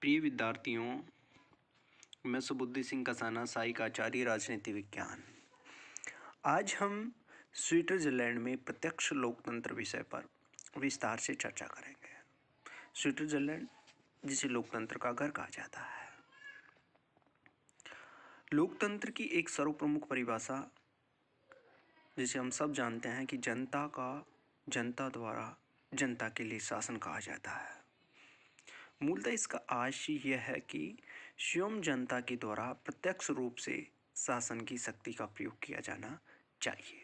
प्रिय विद्यार्थियों मैं सुबुद्धि सिंह कसाना का आचार्य राजनीति विज्ञान आज हम स्विट्जरलैंड में प्रत्यक्ष लोकतंत्र विषय पर विस्तार से चर्चा करेंगे स्विट्जरलैंड जिसे लोकतंत्र का घर कहा जाता है लोकतंत्र की एक सर्वप्रमुख परिभाषा जिसे हम सब जानते हैं कि जनता का जनता द्वारा जनता के लिए शासन कहा जाता है मूलतः इसका आशय यह है कि स्वयं जनता के द्वारा प्रत्यक्ष रूप से शासन की शक्ति का प्रयोग किया जाना चाहिए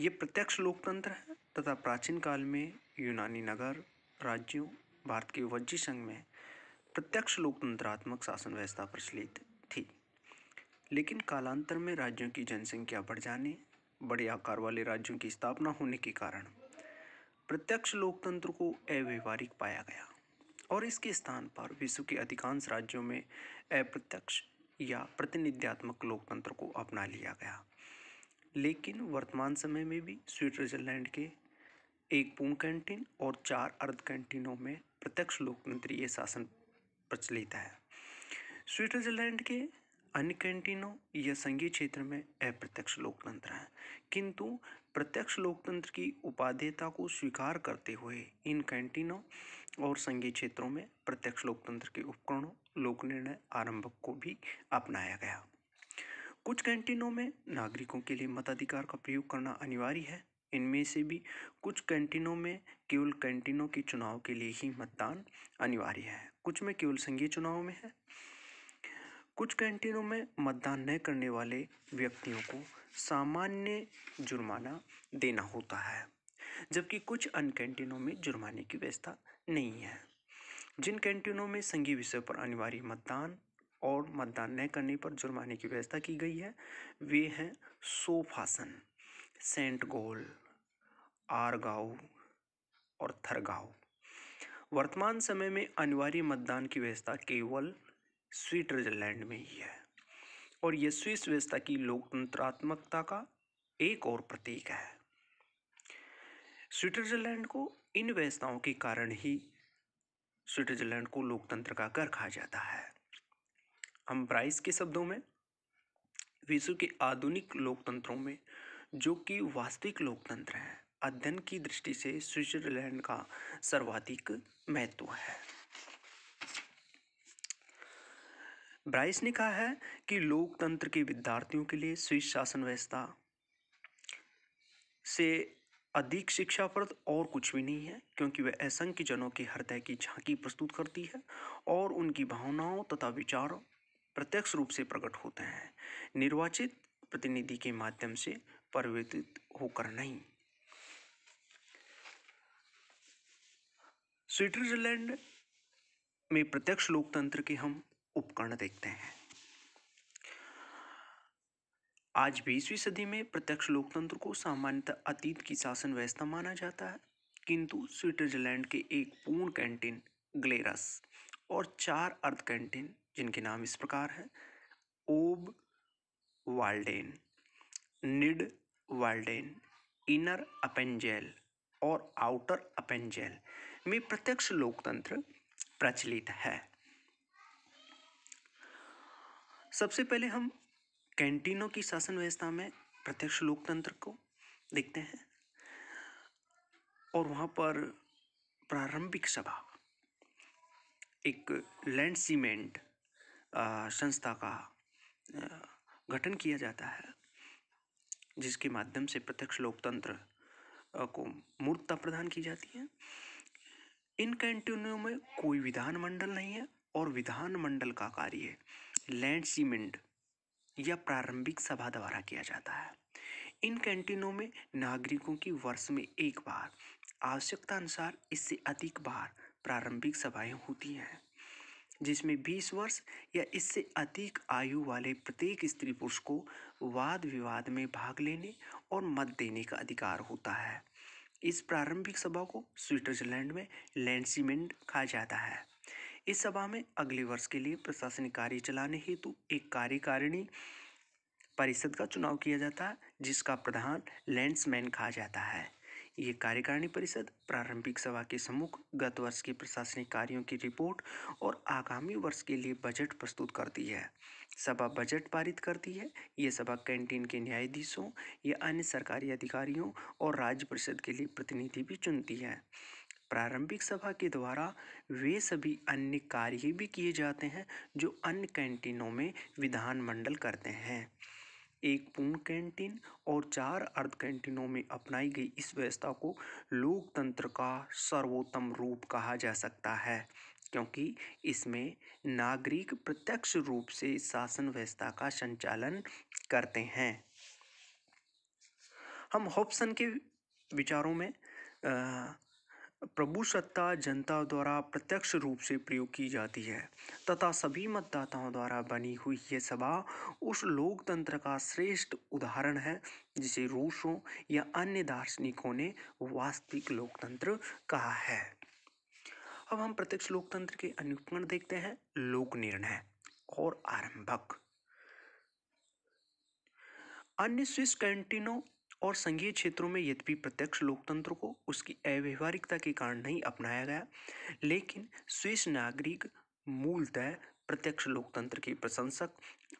ये प्रत्यक्ष लोकतंत्र है तथा प्राचीन काल में यूनानी नगर राज्यों भारत के वज्जी संघ में प्रत्यक्ष लोकतंत्रात्मक शासन व्यवस्था प्रचलित थी लेकिन कालांतर में राज्यों की जनसंख्या बढ़ जाने बड़े आकार वाले राज्यों की स्थापना होने के कारण प्रत्यक्ष लोकतंत्र को अव्यवहारिक पाया गया और इसके स्थान पर विश्व के अधिकांश राज्यों में अप्रत्यक्ष या प्रतिनिध्यात्मक लोकतंत्र को अपना लिया गया लेकिन वर्तमान समय में भी स्विट्जरलैंड के एक पूर्ण कैंटीन और चार अर्ध कैंटीनों में प्रत्यक्ष लोकतंत्रीय शासन प्रचलित है स्विट्जरलैंड के अन्य कैंटीनों या संघीय क्षेत्र में अप्रत्यक्ष लोकतंत्र है किंतु प्रत्यक्ष लोकतंत्र की उपादेयता को स्वीकार करते हुए इन कैंटीनों और संघीय क्षेत्रों में प्रत्यक्ष लोकतंत्र के उपकरणों लोक निर्णय आरंभक को भी अपनाया गया कुछ कैंटीनों में नागरिकों के लिए मताधिकार का प्रयोग करना अनिवार्य है इनमें से भी कुछ कैंटीनों में केवल कैंटीनों के चुनाव के लिए ही मतदान अनिवार्य है कुछ में केवल संघीय चुनाव में है कुछ कैंटीनों में मतदान न करने वाले व्यक्तियों को सामान्य जुर्माना देना होता है जबकि कुछ अन्य कैंटीनों में जुर्माने की व्यवस्था नहीं है जिन कैंटीनों में संघीय विषय पर अनिवार्य मतदान और मतदान न करने पर जुर्माने की व्यवस्था की गई है वे हैं सोफासन सेंट गोल आरगाव और थरगांव वर्तमान समय में अनिवार्य मतदान की व्यवस्था केवल स्विट्जरलैंड में ही है और यह स्विस व्यवस्था की लोकतंत्रात्मकता का एक और प्रतीक है स्विट्जरलैंड को इन व्यवस्थाओं के कारण ही स्विट्जरलैंड को लोकतंत्र का घर कहा जाता है हम ब्राइस के शब्दों में विश्व के आधुनिक लोकतंत्रों में जो कि वास्तविक लोकतंत्र हैं अध्ययन की दृष्टि से स्विट्जरलैंड का सर्वाधिक महत्व है ब्राइस ने कहा है कि लोकतंत्र के विद्यार्थियों के लिए स्विस शासन व्यवस्था से अधिक शिक्षाप्रद और कुछ भी नहीं है क्योंकि वह असंख्य जनों के हृदय की झांकी प्रस्तुत करती है और उनकी भावनाओं तथा विचारों प्रत्यक्ष रूप से प्रकट होते हैं निर्वाचित प्रतिनिधि के माध्यम से परिवर्तित होकर नहीं स्विट्जरलैंड में प्रत्यक्ष लोकतंत्र के हम उपकरण देखते हैं आज बीसवीं सदी में प्रत्यक्ष लोकतंत्र को सामान्यतः अतीत की शासन व्यवस्था माना जाता है किंतु स्विट्जरलैंड के एक पूर्ण कैंटीन ग्लेरस और चार अर्ध कैंटीन जिनके नाम इस प्रकार हैं ओब वाल्डेन निड वाल्डेन इनर अपेंजेल और आउटर अपेंजेल में प्रत्यक्ष लोकतंत्र प्रचलित है सबसे पहले हम कैंटीनों की शासन व्यवस्था में प्रत्यक्ष लोकतंत्र को देखते हैं और वहाँ पर प्रारंभिक सभा एक लैंड सीमेंट संस्था का गठन किया जाता है जिसके माध्यम से प्रत्यक्ष लोकतंत्र को मूर्तता प्रदान की जाती है इन कैंटीनों में कोई विधानमंडल नहीं है और विधानमंडल का कार्य लैंड सीमेंट या प्रारंभिक सभा द्वारा किया जाता है इन कैंटीनों में नागरिकों की वर्ष में एक बार आवश्यकता अनुसार इससे अधिक बार प्रारंभिक सभाएं होती हैं जिसमें 20 वर्ष या इससे अधिक आयु वाले प्रत्येक स्त्री पुरुष को वाद विवाद में भाग लेने और मत देने का अधिकार होता है इस प्रारंभिक सभा को स्विट्जरलैंड में लैंडसीमेंट कहा जाता है इस सभा में अगले वर्ष के लिए प्रशासनिक कार्य चलाने हेतु एक कार्यकारिणी परिषद का चुनाव किया जाता है जिसका प्रधान लैंड्समैन कहा जाता है ये कार्यकारिणी परिषद प्रारंभिक सभा के सम्मुख गत वर्ष के प्रशासनिक कार्यों की रिपोर्ट और आगामी वर्ष के लिए बजट प्रस्तुत करती है सभा बजट पारित करती है ये सभा कैंटीन के न्यायाधीशों या अन्य सरकारी अधिकारियों और राज्य परिषद के लिए प्रतिनिधि भी चुनती है प्रारंभिक सभा के द्वारा वे सभी अन्य कार्य भी किए जाते हैं जो अन्य कैंटीनों में विधानमंडल करते हैं एक पूर्ण कैंटीन और चार अर्ध कैंटीनों में अपनाई गई इस व्यवस्था को लोकतंत्र का सर्वोत्तम रूप कहा जा सकता है क्योंकि इसमें नागरिक प्रत्यक्ष रूप से शासन व्यवस्था का संचालन करते हैं हम हॉब्सन के विचारों में प्रभु सत्ता जनता द्वारा प्रत्यक्ष रूप से प्रयोग की जाती है तथा सभी मतदाताओं द्वारा बनी हुई यह सभा उस लोकतंत्र का श्रेष्ठ उदाहरण है जिसे रूसों या अन्य दार्शनिकों ने वास्तविक लोकतंत्र कहा है अब हम प्रत्यक्ष लोकतंत्र के अनुपण देखते हैं लोक निर्णय और आरंभक अन्य स्विस कैंटीनों और संघीय क्षेत्रों में यद्यपि प्रत्यक्ष लोकतंत्र को उसकी अव्यवहारिकता के कारण नहीं अपनाया गया लेकिन स्विस नागरिक मूलतः प्रत्यक्ष लोकतंत्र के प्रशंसक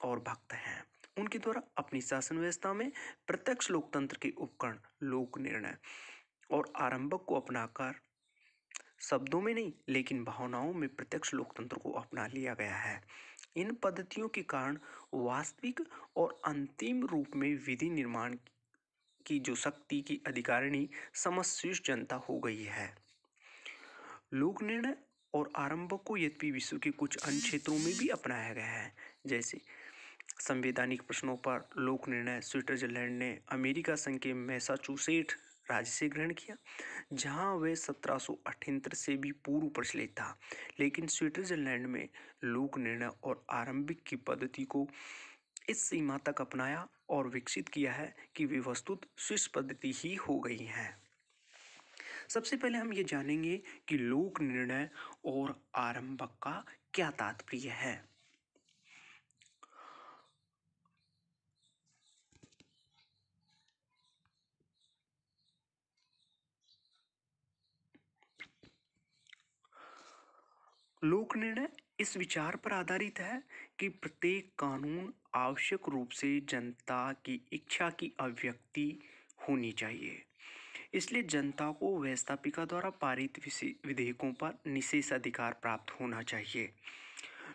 और भक्त हैं उनके द्वारा अपनी शासन व्यवस्था में प्रत्यक्ष लोकतंत्र के उपकरण लोक निर्णय और आरंभक को अपनाकर शब्दों में नहीं लेकिन भावनाओं में प्रत्यक्ष लोकतंत्र को अपना लिया गया है इन पद्धतियों के कारण वास्तविक और अंतिम रूप में विधि निर्माण की जो शक्ति की अधिकारिणी समस्त जनता हो गई है लोक निर्णय और आरंभ को यद्यपि विश्व के कुछ अन्य क्षेत्रों में भी अपनाया गया है जैसे संवैधानिक प्रश्नों पर लोक निर्णय स्विट्जरलैंड ने अमेरिका संघ के मैसाचुसेट राज्य से ग्रहण किया जहां वह सत्रह से भी पूर्व प्रचलित था लेकिन स्विट्जरलैंड में लोक निर्णय और आरंभिक की पद्धति को इस सीमा तक अपनाया और विकसित किया है कि वे वस्तुत स्विस पद्धति ही हो गई हैं सबसे पहले हम ये जानेंगे कि लोक निर्णय और आरंभक का क्या तात्पर्य है लोक निर्णय इस विचार पर आधारित है कि प्रत्येक कानून आवश्यक रूप से जनता की इच्छा की अभिव्यक्ति होनी चाहिए इसलिए जनता को व्यवस्थापिका द्वारा पारित विधेयकों पर निशेष अधिकार प्राप्त होना चाहिए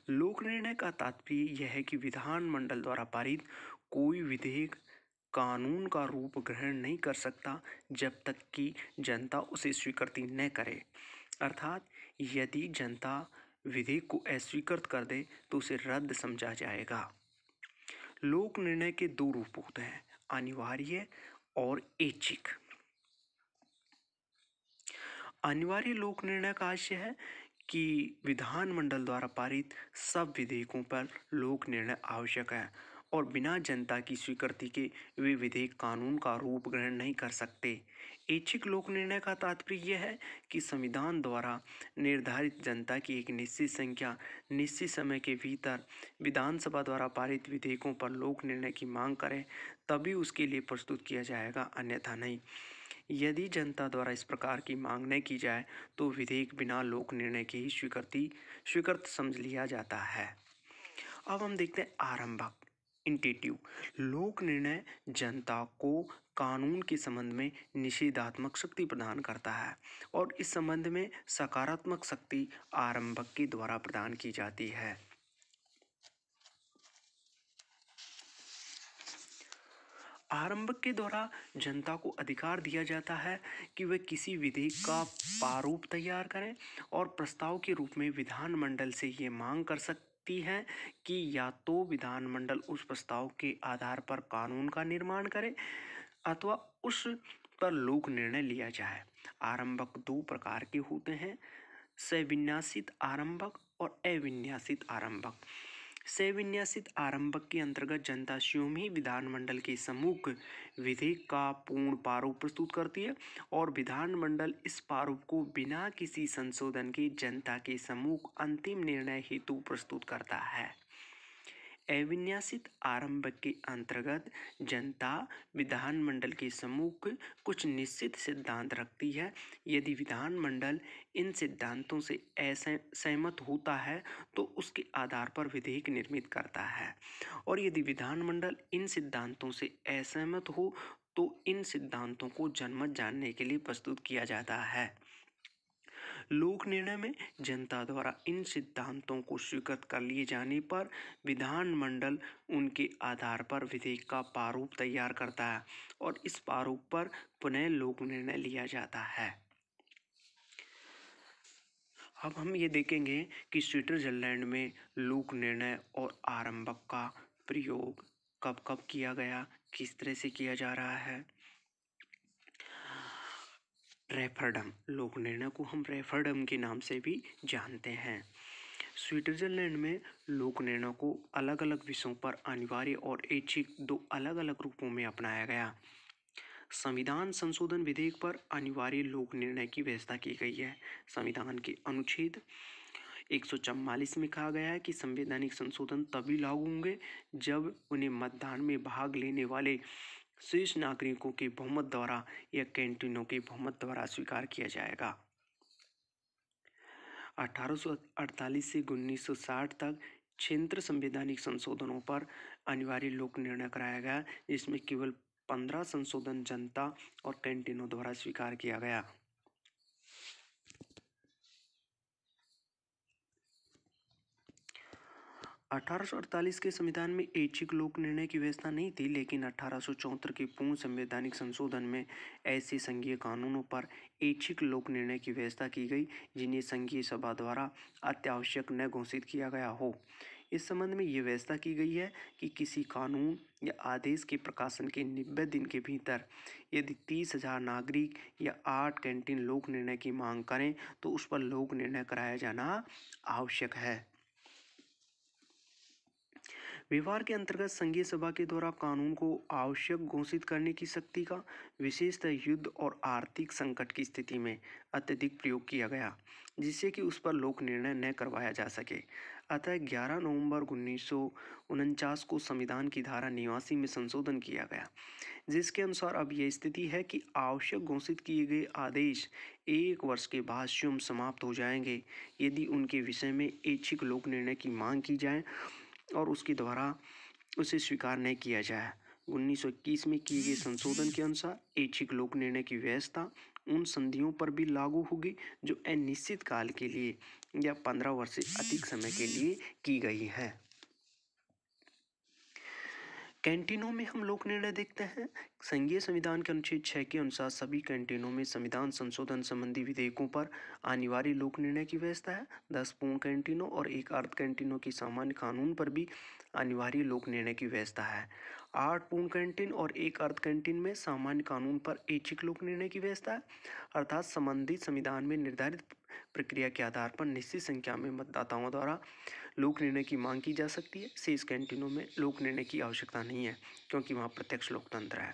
लोक निर्णय का तात्पर्य यह है कि विधानमंडल द्वारा पारित कोई विधेयक कानून का रूप ग्रहण नहीं कर सकता जब तक कि जनता उसे स्वीकृति न करे अर्थात यदि जनता विधेयक को अस्वीकृत कर दे तो उसे रद्द समझा जाएगा लोक निर्णय के दो रूप होते हैं अनिवार्य और ऐच्छिक अनिवार्य लोक निर्णय का आशय है कि विधानमंडल द्वारा पारित सब विधेयकों पर लोक निर्णय आवश्यक है और बिना जनता की स्वीकृति के वे विधेयक कानून का रूप ग्रहण नहीं कर सकते ऐच्छिक लोक निर्णय का तात्पर्य यह है कि संविधान द्वारा निर्धारित जनता की एक निश्चित संख्या निश्चित समय के भीतर विधानसभा द्वारा पारित विधेयकों पर लोक निर्णय की मांग करें तभी उसके लिए प्रस्तुत किया जाएगा अन्यथा नहीं यदि जनता द्वारा इस प्रकार की मांग नहीं की जाए तो विधेयक बिना लोक निर्णय के ही स्वीकृति स्वीकृत समझ लिया जाता है अब हम देखते हैं आरंभक इंटेटिव लोक निर्णय जनता को कानून के संबंध में निषेधात्मक शक्ति प्रदान करता है और इस संबंध में सकारात्मक शक्ति आरंभक के द्वारा प्रदान की जाती है आरंभक के द्वारा जनता को अधिकार दिया जाता है कि वे किसी विधेयक का प्रारूप तैयार करें और प्रस्ताव के रूप में विधानमंडल से ये मांग कर सकते सकती है कि या तो विधानमंडल उस प्रस्ताव के आधार पर कानून का निर्माण करे अथवा उस पर लोक निर्णय लिया जाए आरंभक दो प्रकार के होते हैं सविन्यासित आरंभक और अविन्यासित आरंभक सेविन्यासित आरंभक के अंतर्गत जनता स्वयं ही विधानमंडल के सम्मुख विधेयक का पूर्ण प्रारूप प्रस्तुत करती है और विधानमंडल इस प्रारूप को बिना किसी संशोधन के जनता के सम्मुख अंतिम निर्णय हेतु प्रस्तुत करता है अविन्यासित आरंभ के अंतर्गत जनता विधानमंडल के सम्मुख कुछ निश्चित सिद्धांत रखती है यदि विधानमंडल इन सिद्धांतों से ऐसे सहमत होता है तो उसके आधार पर विधेयक निर्मित करता है और यदि विधानमंडल इन सिद्धांतों से असहमत हो तो इन सिद्धांतों को जनमत जानने के लिए प्रस्तुत किया जाता है लोक निर्णय में जनता द्वारा इन सिद्धांतों को स्वीकृत कर लिए जाने पर विधानमंडल उनके आधार पर विधेयक का प्रारूप तैयार करता है और इस प्रारूप पर पुनः लोक निर्णय लिया जाता है अब हम ये देखेंगे कि स्विट्जरलैंड में लोक निर्णय और आरंभक का प्रयोग कब कब किया गया किस तरह से किया जा रहा है रेफरडम लोक निर्णय को हम रेफरडम के नाम से भी जानते हैं स्विट्जरलैंड में लोक निर्णय को अलग अलग विषयों पर अनिवार्य और ऐच्छिक दो अलग अलग रूपों में अपनाया गया संविधान संशोधन विधेयक पर अनिवार्य लोक निर्णय की व्यवस्था की गई है संविधान के अनुच्छेद एक में कहा गया है कि संवैधानिक संशोधन तभी लागू होंगे जब उन्हें मतदान में भाग लेने वाले शेष नागरिकों के बहुमत द्वारा या कैंटीनों के बहुमत द्वारा स्वीकार किया जाएगा 1848 से 1960 तक क्षेत्र संवैधानिक संशोधनों पर अनिवार्य लोक निर्णय कराया गया जिसमें केवल पंद्रह संशोधन जनता और कैंटीनों द्वारा स्वीकार किया गया अठारह के संविधान में ऐच्छिक लोक निर्णय की व्यवस्था नहीं थी लेकिन अठारह के पूर्ण संवैधानिक संशोधन में ऐसे संघीय कानूनों पर ऐच्छिक लोक निर्णय की व्यवस्था की गई जिन्हें संघीय सभा द्वारा अत्यावश्यक न घोषित किया गया हो इस संबंध में ये व्यवस्था की गई है कि किसी कानून या आदेश के प्रकाशन के नब्बे दिन के भीतर यदि तीस हजार नागरिक या आठ कैंटीन लोक निर्णय की मांग करें तो उस पर लोक निर्णय कराया जाना आवश्यक है व्यवहार के अंतर्गत संघीय सभा के द्वारा कानून को आवश्यक घोषित करने की शक्ति का विशेषतः युद्ध और आर्थिक संकट की स्थिति में अत्यधिक प्रयोग किया गया जिससे कि उस पर लोक निर्णय न करवाया जा सके अतः 11 नवंबर उन्नीस को संविधान की धारा निवासी में संशोधन किया गया जिसके अनुसार अब यह स्थिति है कि आवश्यक घोषित किए गए आदेश एक वर्ष के बाद स्वयं समाप्त हो जाएंगे यदि उनके विषय में ऐच्छिक लोक निर्णय की मांग की जाए और उसके द्वारा उसे स्वीकार नहीं किया जाए 1921 में किए गए संशोधन के अनुसार ऐच्छिक लोक निर्णय की व्यवस्था उन संधियों पर भी लागू होगी जो अनिश्चित काल के लिए या पंद्रह वर्ष से अधिक समय के लिए की गई है कैंटीनों में हम लोक निर्णय देखते हैं संघीय संविधान के अनुच्छेद छः के अनुसार सभी कैंटीनों में संविधान संशोधन संबंधी विधेयकों पर अनिवार्य लोक निर्णय की व्यवस्था है दस पूर्ण कैंटीनों और एक अर्ध कैंटीनों की सामान्य कानून पर भी अनिवार्य लोक निर्णय की व्यवस्था है आठ पूर्ण कैंटीन और एक अर्ध कैंटीन में सामान्य कानून पर ऐच्छिक लोक निर्णय की व्यवस्था है अर्थात संबंधित संविधान में निर्धारित प्रक्रिया के आधार पर निश्चित संख्या में मतदाताओं द्वारा लोक निर्णय की मांग की जा सकती है शेष कैंटीनों में लोक निर्णय की आवश्यकता नहीं है क्योंकि वहाँ प्रत्यक्ष लोकतंत्र है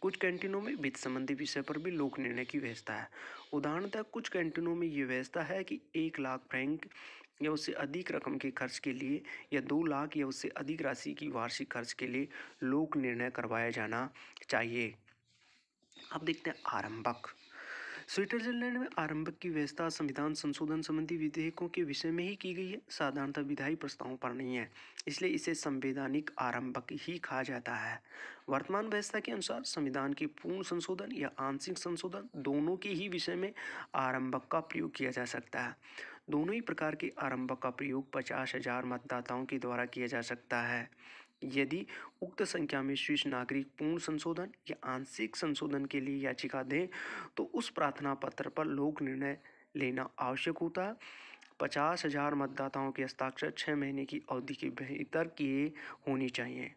कुछ कैंटीनों में वित्त संबंधी विषय पर भी लोक निर्णय की व्यवस्था है उदाहरणतः कुछ कैंटीनों में ये व्यवस्था है कि एक लाख फ्रैंक या उससे अधिक रकम के खर्च के लिए या दो लाख या उससे अधिक राशि की वार्षिक खर्च के लिए लोक निर्णय करवाया जाना चाहिए अब देखते हैं आरंभक स्विट्जरलैंड में आरंभिक की व्यवस्था संविधान संशोधन संबंधी विधेयकों के विषय में ही की गई है साधारणतः विधायी प्रस्तावों पर नहीं है इसलिए इसे संवैधानिक आरंभक ही कहा जाता है वर्तमान व्यवस्था के अनुसार संविधान के पूर्ण संशोधन या आंशिक संशोधन दोनों के ही विषय में आरंभक का प्रयोग किया जा सकता है दोनों ही प्रकार के आरंभक का प्रयोग पचास हजार मतदाताओं के द्वारा किया जा सकता है यदि उक्त संख्या में शीर्ष नागरिक पूर्ण संशोधन या आंशिक संशोधन के लिए याचिका दें तो उस प्रार्थना पत्र पर लोक निर्णय लेना आवश्यक होता है पचास हजार मतदाताओं के हस्ताक्षर छः महीने की अवधि के भीतर किए होने चाहिए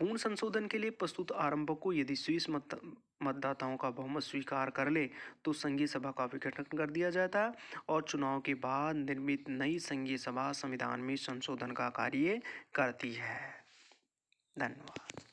पूर्ण संशोधन के लिए प्रस्तुत आरंभ को यदि स्वीस मत मतदाताओं का बहुमत स्वीकार कर ले तो संघीय सभा का विघटन कर दिया जाता है और चुनाव के बाद निर्मित नई संघीय सभा संविधान में संशोधन का कार्य करती है धन्यवाद